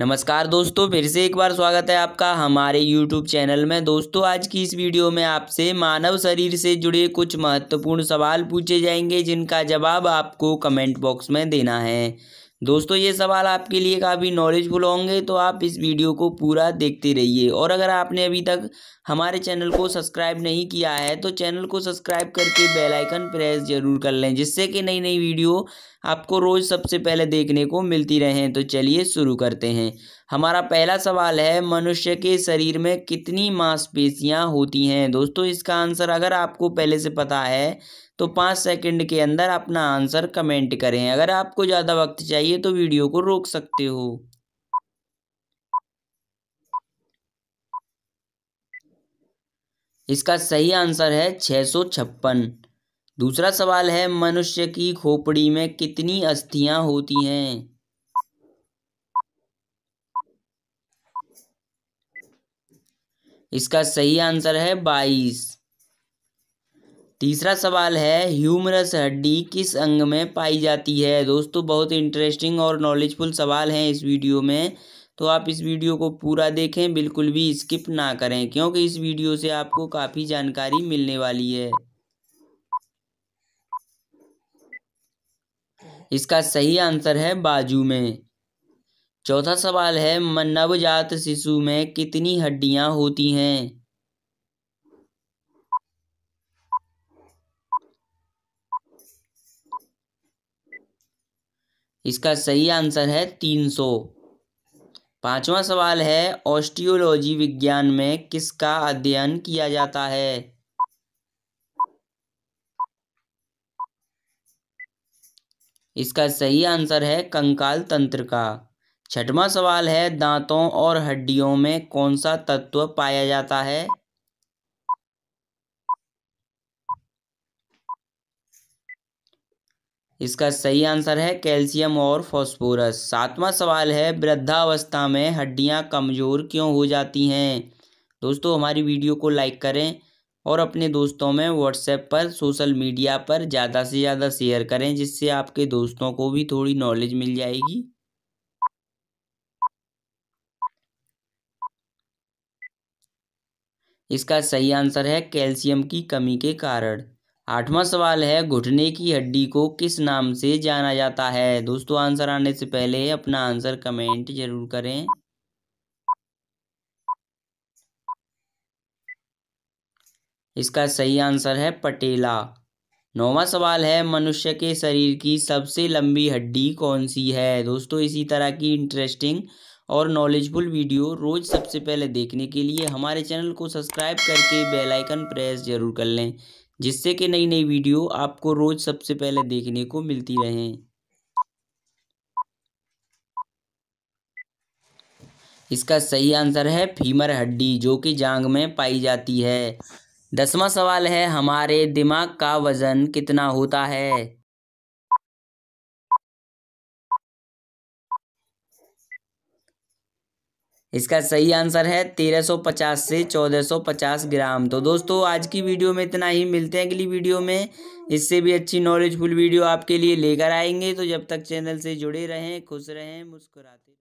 नमस्कार दोस्तों फिर से एक बार स्वागत है आपका हमारे YouTube चैनल में दोस्तों आज की इस वीडियो में आपसे मानव शरीर से जुड़े कुछ महत्वपूर्ण सवाल पूछे जाएंगे जिनका जवाब आपको कमेंट बॉक्स में देना है दोस्तों ये सवाल आपके लिए काफ़ी नॉलेजफुल होंगे तो आप इस वीडियो को पूरा देखते रहिए और अगर आपने अभी तक हमारे चैनल को सब्सक्राइब नहीं किया है तो चैनल को सब्सक्राइब करके बेल आइकन प्रेस जरूर कर लें जिससे कि नई नई वीडियो आपको रोज़ सबसे पहले देखने को मिलती रहें तो चलिए शुरू करते हैं हमारा पहला सवाल है मनुष्य के शरीर में कितनी मांसपेशियाँ होती हैं दोस्तों इसका आंसर अगर आपको पहले से पता है तो पाँच सेकंड के अंदर अपना आंसर कमेंट करें अगर आपको ज़्यादा वक्त चाहिए तो वीडियो को रोक सकते हो इसका सही आंसर है छः सौ छप्पन दूसरा सवाल है मनुष्य की खोपड़ी में कितनी अस्थियां होती हैं इसका सही आंसर है बाईस तीसरा सवाल है ह्यूमरस हड्डी किस अंग में पाई जाती है दोस्तों बहुत इंटरेस्टिंग और नॉलेजफुल सवाल हैं इस वीडियो में तो आप इस वीडियो को पूरा देखें बिल्कुल भी स्किप ना करें क्योंकि इस वीडियो से आपको काफ़ी जानकारी मिलने वाली है इसका सही आंसर है बाजू में चौथा सवाल है नवजात शिशु में कितनी हड्डियां होती हैं इसका सही आंसर है तीन सौ पाँचवा सवाल है ऑस्टियोलॉजी विज्ञान में किसका अध्ययन किया जाता है इसका सही आंसर है कंकाल तंत्र का छठवां सवाल है दांतों और हड्डियों में कौन सा तत्व पाया जाता है इसका सही आंसर है कैल्शियम और फॉस्फोरस सातवां सवाल है वृद्धावस्था में हड्डियां कमज़ोर क्यों हो जाती हैं दोस्तों हमारी वीडियो को लाइक करें और अपने दोस्तों में व्हाट्सएप पर सोशल मीडिया पर ज़्यादा से ज़्यादा शेयर करें जिससे आपके दोस्तों को भी थोड़ी नॉलेज मिल जाएगी इसका सही आंसर है कैल्शियम की कमी के कारण आठवां सवाल है घुटने की हड्डी को किस नाम से जाना जाता है दोस्तों आंसर आने से पहले अपना आंसर कमेंट जरूर करें इसका सही आंसर है पटेला नौवा सवाल है मनुष्य के शरीर की सबसे लंबी हड्डी कौन सी है दोस्तों इसी तरह की इंटरेस्टिंग और नॉलेजफुल वीडियो रोज सबसे पहले देखने के लिए हमारे चैनल को सब्सक्राइब करके बेल आइकन प्रेस जरूर कर लें जिससे कि नई नई वीडियो आपको रोज सबसे पहले देखने को मिलती रहे इसका सही आंसर है फीमर हड्डी जो कि जांग में पाई जाती है दसवां सवाल है हमारे दिमाग का वज़न कितना होता है इसका सही आंसर है 1350 से 1450 ग्राम तो दोस्तों आज की वीडियो में इतना ही मिलते हैं अगली वीडियो में इससे भी अच्छी नॉलेजफुल वीडियो आपके लिए लेकर आएंगे तो जब तक चैनल से जुड़े रहें खुश रहें मुस्कुराते